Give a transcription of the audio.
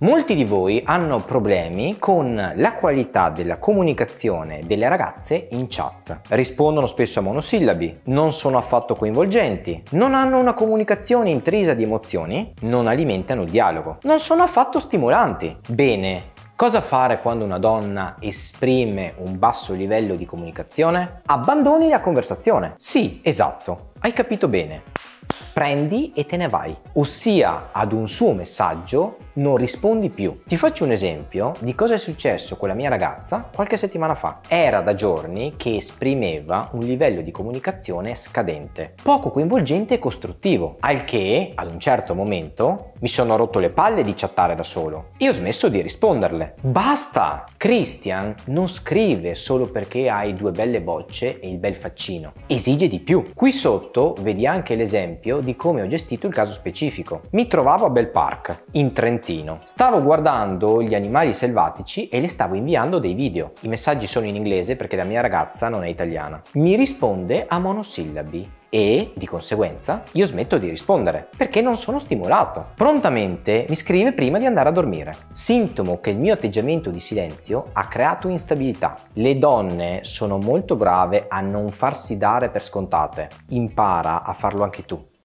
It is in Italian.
Molti di voi hanno problemi con la qualità della comunicazione delle ragazze in chat. Rispondono spesso a monosillabi, non sono affatto coinvolgenti, non hanno una comunicazione intrisa di emozioni, non alimentano il dialogo, non sono affatto stimolanti. Bene, Cosa fare quando una donna esprime un basso livello di comunicazione? Abbandoni la conversazione. Sì, esatto, hai capito bene prendi e te ne vai. Ossia ad un suo messaggio non rispondi più. Ti faccio un esempio di cosa è successo con la mia ragazza qualche settimana fa. Era da giorni che esprimeva un livello di comunicazione scadente, poco coinvolgente e costruttivo, al che ad un certo momento mi sono rotto le palle di chattare da solo e ho smesso di risponderle. Basta! Christian non scrive solo perché hai due belle bocce e il bel faccino, esige di più. Qui sotto vedi anche l'esempio di come ho gestito il caso specifico. Mi trovavo a Bel Park, in Trentino. Stavo guardando gli animali selvatici e le stavo inviando dei video. I messaggi sono in inglese perché la mia ragazza non è italiana. Mi risponde a monosillabi e di conseguenza io smetto di rispondere perché non sono stimolato. Prontamente mi scrive prima di andare a dormire, sintomo che il mio atteggiamento di silenzio ha creato instabilità. Le donne sono molto brave a non farsi dare per scontate, impara a farlo anche tu.